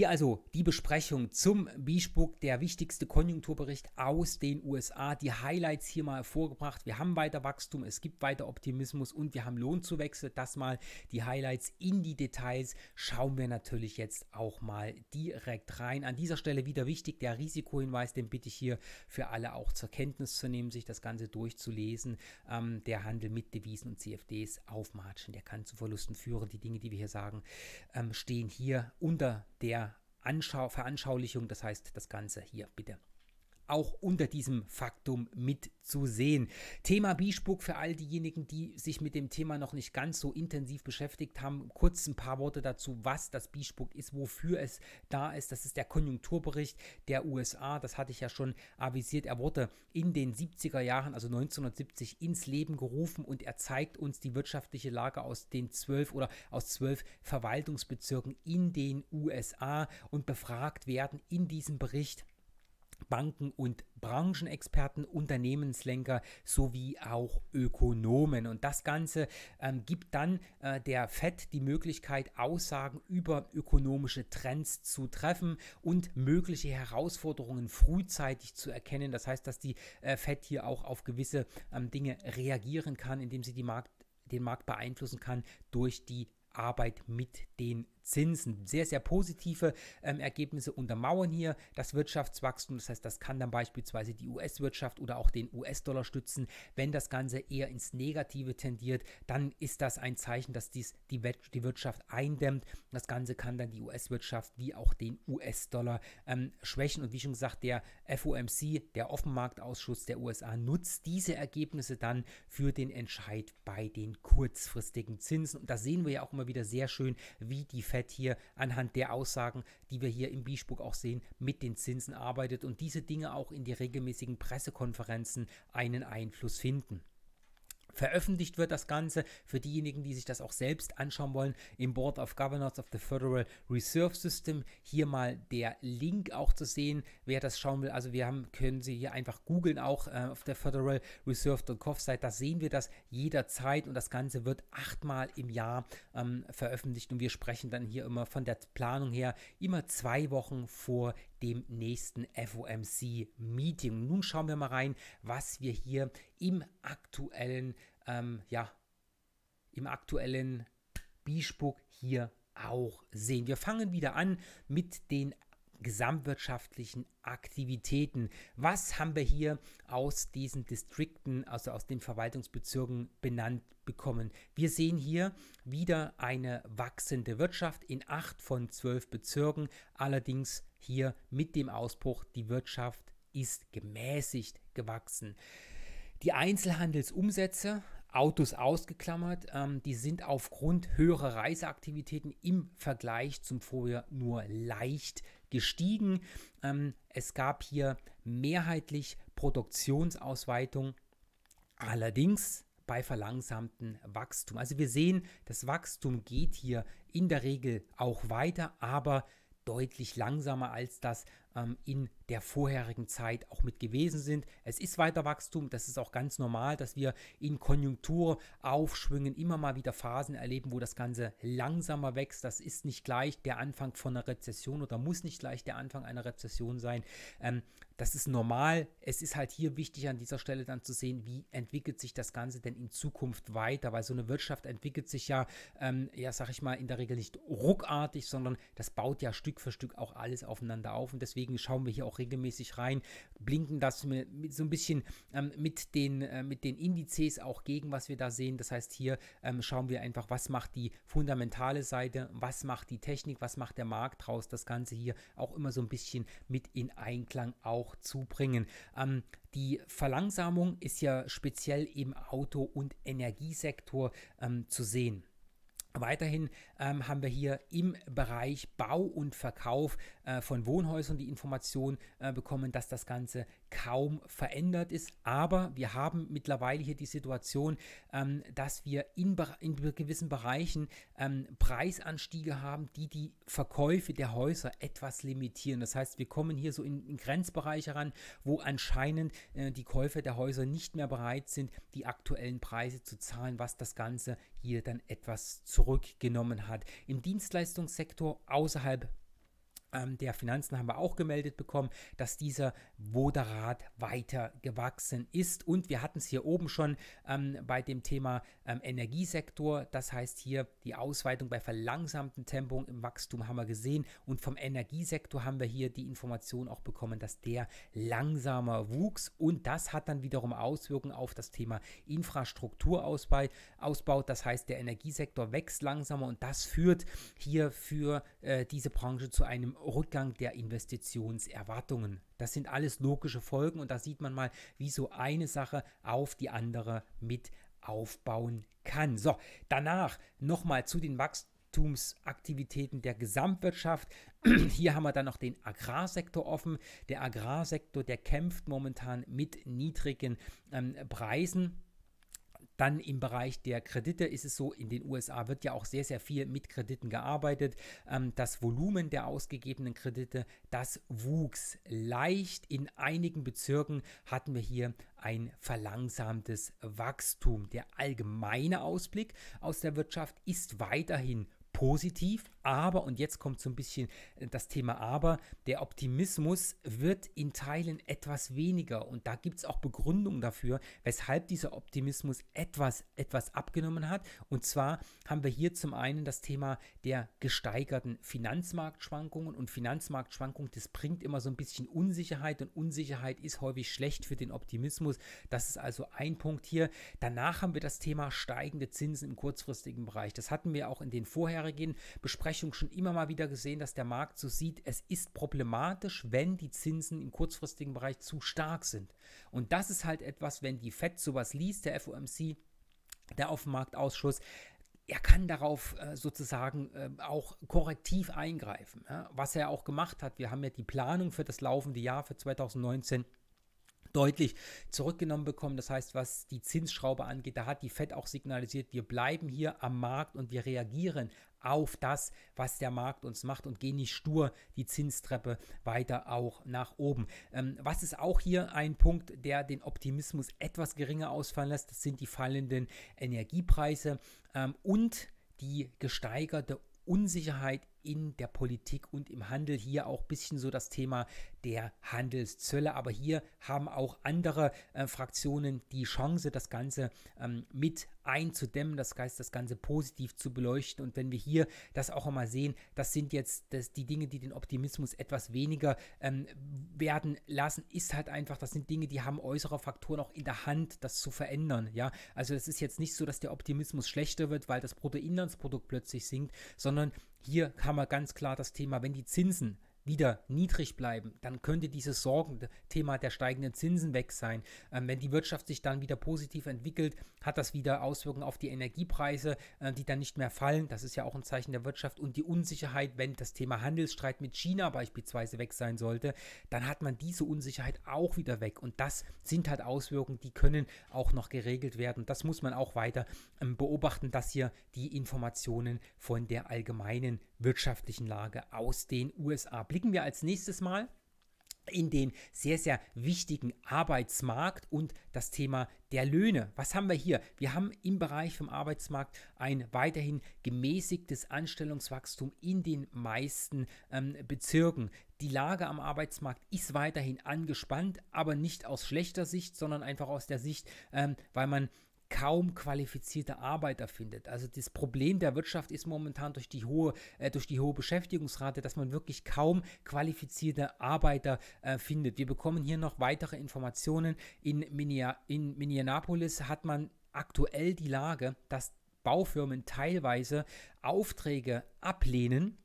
Hier also die Besprechung zum b der wichtigste Konjunkturbericht aus den USA. Die Highlights hier mal vorgebracht. Wir haben weiter Wachstum, es gibt weiter Optimismus und wir haben Lohnzuwächse. Das mal die Highlights in die Details. Schauen wir natürlich jetzt auch mal direkt rein. An dieser Stelle wieder wichtig, der Risikohinweis, den bitte ich hier für alle auch zur Kenntnis zu nehmen, sich das Ganze durchzulesen. Ähm, der Handel mit Devisen und CFDs auf der kann zu Verlusten führen. Die Dinge, die wir hier sagen, ähm, stehen hier unter der Anschau Veranschaulichung. Das heißt, das Ganze hier bitte auch unter diesem Faktum mitzusehen. Thema Biespuck für all diejenigen, die sich mit dem Thema noch nicht ganz so intensiv beschäftigt haben. Kurz ein paar Worte dazu, was das Biespuck ist, wofür es da ist. Das ist der Konjunkturbericht der USA. Das hatte ich ja schon avisiert. Er wurde in den 70er Jahren, also 1970, ins Leben gerufen und er zeigt uns die wirtschaftliche Lage aus den zwölf oder aus zwölf Verwaltungsbezirken in den USA und befragt werden in diesem Bericht Banken- und Branchenexperten, Unternehmenslenker sowie auch Ökonomen. Und das Ganze ähm, gibt dann äh, der FED die Möglichkeit, Aussagen über ökonomische Trends zu treffen und mögliche Herausforderungen frühzeitig zu erkennen. Das heißt, dass die äh, FED hier auch auf gewisse ähm, Dinge reagieren kann, indem sie Markt, den Markt beeinflussen kann durch die Arbeit mit den Zinsen. Sehr, sehr positive ähm, Ergebnisse untermauern hier das Wirtschaftswachstum. Das heißt, das kann dann beispielsweise die US-Wirtschaft oder auch den US-Dollar stützen. Wenn das Ganze eher ins Negative tendiert, dann ist das ein Zeichen, dass dies die, We die Wirtschaft eindämmt. Das Ganze kann dann die US-Wirtschaft wie auch den US-Dollar ähm, schwächen. Und wie schon gesagt, der FOMC, der Offenmarktausschuss der USA, nutzt diese Ergebnisse dann für den Entscheid bei den kurzfristigen Zinsen. Und da sehen wir ja auch immer wieder sehr schön, wie die Fed komplett hier anhand der Aussagen, die wir hier im Biesburg auch sehen, mit den Zinsen arbeitet und diese Dinge auch in die regelmäßigen Pressekonferenzen einen Einfluss finden. Veröffentlicht wird das Ganze für diejenigen, die sich das auch selbst anschauen wollen, im Board of Governors of the Federal Reserve System. Hier mal der Link auch zu sehen, wer das schauen will. Also wir haben, können Sie hier einfach googeln, auch äh, auf der Federal Reserve.gov Seite. Da sehen wir das jederzeit und das Ganze wird achtmal im Jahr ähm, veröffentlicht und wir sprechen dann hier immer von der Planung her immer zwei Wochen vor dem nächsten FOMC-Meeting. Nun schauen wir mal rein, was wir hier im aktuellen ähm, ja, im aktuellen Biespuck hier auch sehen. Wir fangen wieder an mit den gesamtwirtschaftlichen Aktivitäten. Was haben wir hier aus diesen Distrikten, also aus den Verwaltungsbezirken benannt bekommen? Wir sehen hier wieder eine wachsende Wirtschaft in acht von zwölf Bezirken, allerdings hier mit dem Ausbruch die Wirtschaft ist gemäßigt gewachsen. Die Einzelhandelsumsätze, Autos ausgeklammert, ähm, die sind aufgrund höherer Reiseaktivitäten im Vergleich zum Vorjahr nur leicht gestiegen. Ähm, es gab hier mehrheitlich Produktionsausweitung, allerdings bei verlangsamtem Wachstum. Also wir sehen, das Wachstum geht hier in der Regel auch weiter, aber deutlich langsamer als das ähm, in der vorherigen Zeit auch mit gewesen sind. Es ist weiter Wachstum, das ist auch ganz normal, dass wir in Konjunkturaufschwüngen immer mal wieder Phasen erleben, wo das Ganze langsamer wächst. Das ist nicht gleich der Anfang von einer Rezession oder muss nicht gleich der Anfang einer Rezession sein. Ähm, das ist normal. Es ist halt hier wichtig an dieser Stelle dann zu sehen, wie entwickelt sich das Ganze denn in Zukunft weiter, weil so eine Wirtschaft entwickelt sich ja, ähm, ja, sag ich mal, in der Regel nicht ruckartig, sondern das baut ja Stück für Stück auch alles aufeinander auf und deswegen schauen wir hier auch regelmäßig rein, blinken das mit, mit so ein bisschen ähm, mit, den, äh, mit den Indizes auch gegen, was wir da sehen. Das heißt, hier ähm, schauen wir einfach, was macht die fundamentale Seite, was macht die Technik, was macht der Markt draus, das Ganze hier auch immer so ein bisschen mit in Einklang auch zu bringen. Ähm, die Verlangsamung ist ja speziell im Auto- und Energiesektor ähm, zu sehen. Weiterhin ähm, haben wir hier im Bereich Bau und Verkauf äh, von Wohnhäusern die Information äh, bekommen, dass das Ganze kaum verändert ist. Aber wir haben mittlerweile hier die Situation, ähm, dass wir in, in gewissen Bereichen ähm, Preisanstiege haben, die die Verkäufe der Häuser etwas limitieren. Das heißt, wir kommen hier so in, in Grenzbereiche ran, wo anscheinend äh, die Käufer der Häuser nicht mehr bereit sind, die aktuellen Preise zu zahlen, was das Ganze hier dann etwas zu zurückgenommen hat. Im Dienstleistungssektor außerhalb ähm, der Finanzen haben wir auch gemeldet bekommen, dass dieser Moderat weiter gewachsen ist. Und wir hatten es hier oben schon ähm, bei dem Thema ähm, Energiesektor. Das heißt hier die Ausweitung bei verlangsamten Tempo im Wachstum haben wir gesehen. Und vom Energiesektor haben wir hier die Information auch bekommen, dass der langsamer wuchs. Und das hat dann wiederum Auswirkungen auf das Thema Infrastrukturausbau. Das heißt, der Energiesektor wächst langsamer und das führt hier für äh, diese Branche zu einem Rückgang der Investitionserwartungen. Das sind alles logische Folgen und da sieht man mal, wie so eine Sache auf die andere mit aufbauen kann. So, danach nochmal zu den Wachstum. Wachstumsaktivitäten der Gesamtwirtschaft. Hier haben wir dann noch den Agrarsektor offen. Der Agrarsektor, der kämpft momentan mit niedrigen ähm, Preisen. Dann im Bereich der Kredite ist es so, in den USA wird ja auch sehr, sehr viel mit Krediten gearbeitet. Ähm, das Volumen der ausgegebenen Kredite, das wuchs leicht. In einigen Bezirken hatten wir hier ein verlangsamtes Wachstum. Der allgemeine Ausblick aus der Wirtschaft ist weiterhin positiv, aber, und jetzt kommt so ein bisschen äh, das Thema aber, der Optimismus wird in Teilen etwas weniger und da gibt es auch Begründungen dafür, weshalb dieser Optimismus etwas, etwas abgenommen hat. Und zwar haben wir hier zum einen das Thema der gesteigerten Finanzmarktschwankungen und Finanzmarktschwankungen, das bringt immer so ein bisschen Unsicherheit und Unsicherheit ist häufig schlecht für den Optimismus. Das ist also ein Punkt hier. Danach haben wir das Thema steigende Zinsen im kurzfristigen Bereich. Das hatten wir auch in den vorherigen langjährigen Besprechung schon immer mal wieder gesehen, dass der Markt so sieht, es ist problematisch, wenn die Zinsen im kurzfristigen Bereich zu stark sind. Und das ist halt etwas, wenn die FED sowas liest, der FOMC, der Aufmarktausschuss, er kann darauf äh, sozusagen äh, auch korrektiv eingreifen, ja? was er auch gemacht hat. Wir haben ja die Planung für das laufende Jahr für 2019 deutlich zurückgenommen bekommen. Das heißt, was die Zinsschraube angeht, da hat die Fed auch signalisiert, wir bleiben hier am Markt und wir reagieren auf das, was der Markt uns macht und gehen nicht stur die Zinstreppe weiter auch nach oben. Ähm, was ist auch hier ein Punkt, der den Optimismus etwas geringer ausfallen lässt? Das sind die fallenden Energiepreise ähm, und die gesteigerte Unsicherheit in der Politik und im Handel hier auch ein bisschen so das Thema der Handelszölle. Aber hier haben auch andere äh, Fraktionen die Chance, das Ganze ähm, mit einzudämmen, das heißt, das Ganze positiv zu beleuchten. Und wenn wir hier das auch einmal sehen, das sind jetzt das, die Dinge, die den Optimismus etwas weniger ähm, werden lassen, ist halt einfach, das sind Dinge, die haben äußere Faktoren auch in der Hand, das zu verändern. Ja, also es ist jetzt nicht so, dass der Optimismus schlechter wird, weil das Bruttoinlandsprodukt plötzlich sinkt, sondern hier haben wir ganz klar das Thema, wenn die Zinsen wieder niedrig bleiben, dann könnte dieses Sorgenthema der steigenden Zinsen weg sein. Ähm, wenn die Wirtschaft sich dann wieder positiv entwickelt, hat das wieder Auswirkungen auf die Energiepreise, äh, die dann nicht mehr fallen. Das ist ja auch ein Zeichen der Wirtschaft und die Unsicherheit, wenn das Thema Handelsstreit mit China beispielsweise weg sein sollte, dann hat man diese Unsicherheit auch wieder weg. Und das sind halt Auswirkungen, die können auch noch geregelt werden. Das muss man auch weiter ähm, beobachten, dass hier die Informationen von der allgemeinen wirtschaftlichen Lage aus den USA blicken blicken wir als nächstes mal in den sehr, sehr wichtigen Arbeitsmarkt und das Thema der Löhne. Was haben wir hier? Wir haben im Bereich vom Arbeitsmarkt ein weiterhin gemäßigtes Anstellungswachstum in den meisten ähm, Bezirken. Die Lage am Arbeitsmarkt ist weiterhin angespannt, aber nicht aus schlechter Sicht, sondern einfach aus der Sicht, ähm, weil man kaum qualifizierte Arbeiter findet. Also das Problem der Wirtschaft ist momentan durch die hohe, äh, durch die hohe Beschäftigungsrate, dass man wirklich kaum qualifizierte Arbeiter äh, findet. Wir bekommen hier noch weitere Informationen. In, Minia in Minneapolis hat man aktuell die Lage, dass Baufirmen teilweise Aufträge ablehnen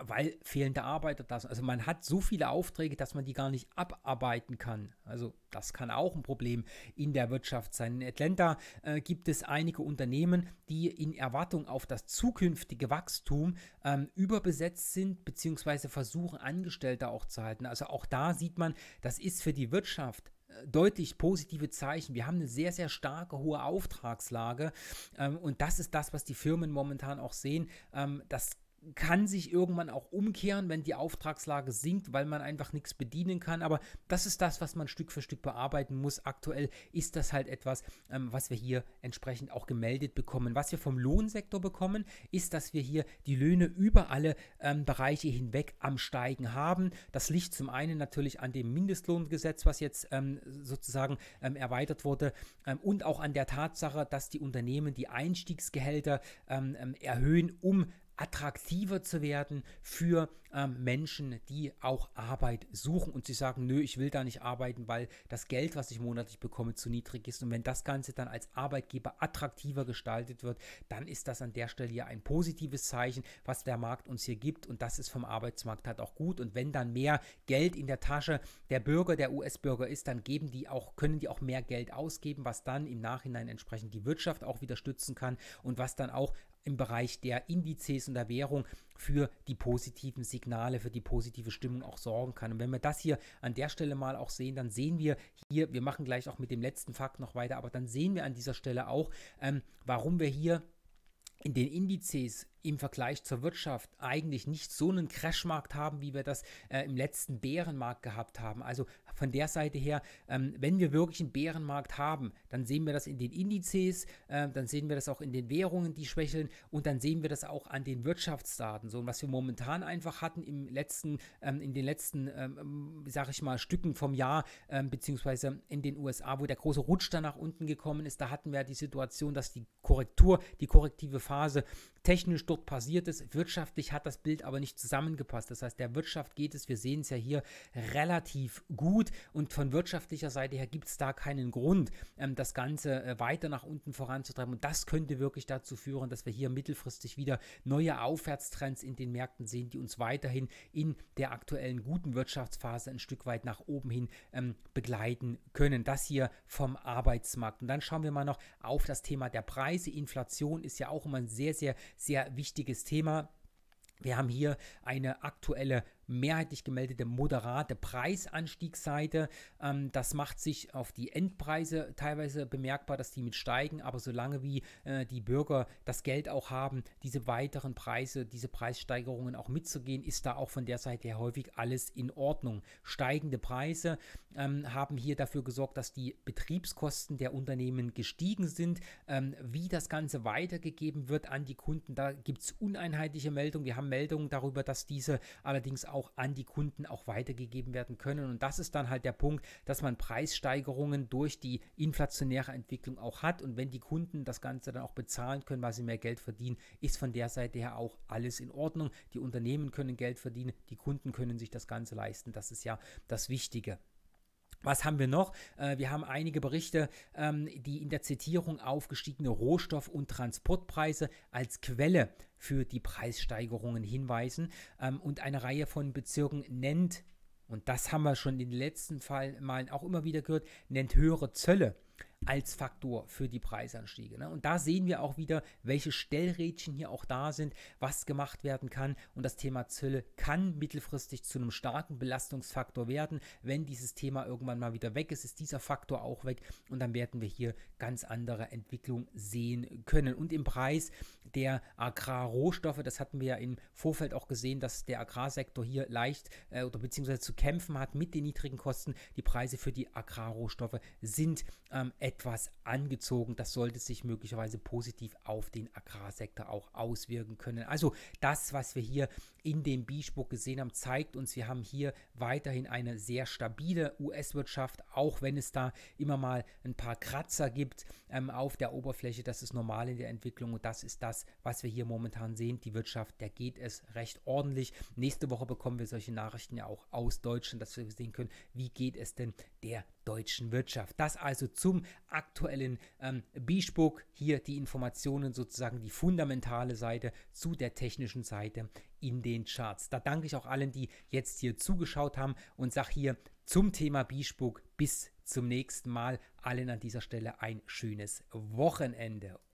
weil fehlende Arbeiter da sind. Also man hat so viele Aufträge, dass man die gar nicht abarbeiten kann. Also das kann auch ein Problem in der Wirtschaft sein. In Atlanta äh, gibt es einige Unternehmen, die in Erwartung auf das zukünftige Wachstum ähm, überbesetzt sind, beziehungsweise versuchen, Angestellte auch zu halten. Also auch da sieht man, das ist für die Wirtschaft äh, deutlich positive Zeichen. Wir haben eine sehr, sehr starke, hohe Auftragslage. Ähm, und das ist das, was die Firmen momentan auch sehen. Ähm, das kann sich irgendwann auch umkehren, wenn die Auftragslage sinkt, weil man einfach nichts bedienen kann. Aber das ist das, was man Stück für Stück bearbeiten muss. Aktuell ist das halt etwas, ähm, was wir hier entsprechend auch gemeldet bekommen. Was wir vom Lohnsektor bekommen, ist, dass wir hier die Löhne über alle ähm, Bereiche hinweg am Steigen haben. Das liegt zum einen natürlich an dem Mindestlohngesetz, was jetzt ähm, sozusagen ähm, erweitert wurde, ähm, und auch an der Tatsache, dass die Unternehmen die Einstiegsgehälter ähm, erhöhen, um attraktiver zu werden für ähm, Menschen, die auch Arbeit suchen und sie sagen, nö, ich will da nicht arbeiten, weil das Geld, was ich monatlich bekomme, zu niedrig ist. Und wenn das Ganze dann als Arbeitgeber attraktiver gestaltet wird, dann ist das an der Stelle ja ein positives Zeichen, was der Markt uns hier gibt. Und das ist vom Arbeitsmarkt halt auch gut. Und wenn dann mehr Geld in der Tasche der Bürger, der US-Bürger ist, dann geben die auch, können die auch mehr Geld ausgeben, was dann im Nachhinein entsprechend die Wirtschaft auch wieder stützen kann und was dann auch im Bereich der Indizes und der Währung für die positiven Signale, für die positive Stimmung auch sorgen kann. Und wenn wir das hier an der Stelle mal auch sehen, dann sehen wir hier, wir machen gleich auch mit dem letzten Fakt noch weiter, aber dann sehen wir an dieser Stelle auch, ähm, warum wir hier in den Indizes im Vergleich zur Wirtschaft eigentlich nicht so einen Crashmarkt haben, wie wir das äh, im letzten Bärenmarkt gehabt haben. Also von der Seite her, ähm, wenn wir wirklich einen Bärenmarkt haben, dann sehen wir das in den Indizes, äh, dann sehen wir das auch in den Währungen, die schwächeln und dann sehen wir das auch an den Wirtschaftsdaten. So, und was wir momentan einfach hatten im letzten, ähm, in den letzten, ähm, sag ich mal, Stücken vom Jahr, ähm, beziehungsweise in den USA, wo der große Rutsch da nach unten gekommen ist, da hatten wir die Situation, dass die Korrektur, die korrektive Phase technisch dort passiert ist. Wirtschaftlich hat das Bild aber nicht zusammengepasst. Das heißt, der Wirtschaft geht es, wir sehen es ja hier, relativ gut und von wirtschaftlicher Seite her gibt es da keinen Grund, ähm, das Ganze äh, weiter nach unten voranzutreiben. Und das könnte wirklich dazu führen, dass wir hier mittelfristig wieder neue Aufwärtstrends in den Märkten sehen, die uns weiterhin in der aktuellen guten Wirtschaftsphase ein Stück weit nach oben hin ähm, begleiten können. Das hier vom Arbeitsmarkt. Und dann schauen wir mal noch auf das Thema der Preise. Inflation ist ja auch immer ein sehr, sehr sehr wichtiges Thema. Wir haben hier eine aktuelle mehrheitlich gemeldete moderate Preisanstiegsseite. Ähm, das macht sich auf die Endpreise teilweise bemerkbar, dass die mit steigen, aber solange wie äh, die Bürger das Geld auch haben, diese weiteren Preise, diese Preissteigerungen auch mitzugehen, ist da auch von der Seite her häufig alles in Ordnung. Steigende Preise ähm, haben hier dafür gesorgt, dass die Betriebskosten der Unternehmen gestiegen sind. Ähm, wie das Ganze weitergegeben wird an die Kunden, da gibt es uneinheitliche Meldungen. Wir haben Meldungen darüber, dass diese allerdings auch an die Kunden auch weitergegeben werden können. Und das ist dann halt der Punkt, dass man Preissteigerungen durch die inflationäre Entwicklung auch hat. Und wenn die Kunden das Ganze dann auch bezahlen können, weil sie mehr Geld verdienen, ist von der Seite her auch alles in Ordnung. Die Unternehmen können Geld verdienen, die Kunden können sich das Ganze leisten. Das ist ja das Wichtige. Was haben wir noch? Äh, wir haben einige Berichte, ähm, die in der Zitierung aufgestiegene Rohstoff- und Transportpreise als Quelle für die Preissteigerungen hinweisen ähm, und eine Reihe von Bezirken nennt, und das haben wir schon in den letzten Fall mal auch immer wieder gehört, nennt höhere Zölle als Faktor für die Preisanstiege. Ne? Und da sehen wir auch wieder, welche Stellrädchen hier auch da sind, was gemacht werden kann. Und das Thema Zölle kann mittelfristig zu einem starken Belastungsfaktor werden. Wenn dieses Thema irgendwann mal wieder weg ist, ist dieser Faktor auch weg. Und dann werden wir hier ganz andere Entwicklungen sehen können. Und im Preis der Agrarrohstoffe, das hatten wir ja im Vorfeld auch gesehen, dass der Agrarsektor hier leicht äh, oder beziehungsweise zu kämpfen hat mit den niedrigen Kosten. Die Preise für die Agrarrohstoffe sind ähm, etwas etwas angezogen. Das sollte sich möglicherweise positiv auf den Agrarsektor auch auswirken können. Also das, was wir hier in dem Biesburg gesehen haben, zeigt uns, wir haben hier weiterhin eine sehr stabile US-Wirtschaft, auch wenn es da immer mal ein paar Kratzer gibt ähm, auf der Oberfläche. Das ist normal in der Entwicklung und das ist das, was wir hier momentan sehen. Die Wirtschaft, der geht es recht ordentlich. Nächste Woche bekommen wir solche Nachrichten ja auch aus Deutschland, dass wir sehen können, wie geht es denn der deutschen Wirtschaft. Das also zum aktuellen ähm, b Hier die Informationen sozusagen die fundamentale Seite zu der technischen Seite in den Charts. Da danke ich auch allen, die jetzt hier zugeschaut haben und sage hier zum Thema b bis zum nächsten Mal. Allen an dieser Stelle ein schönes Wochenende.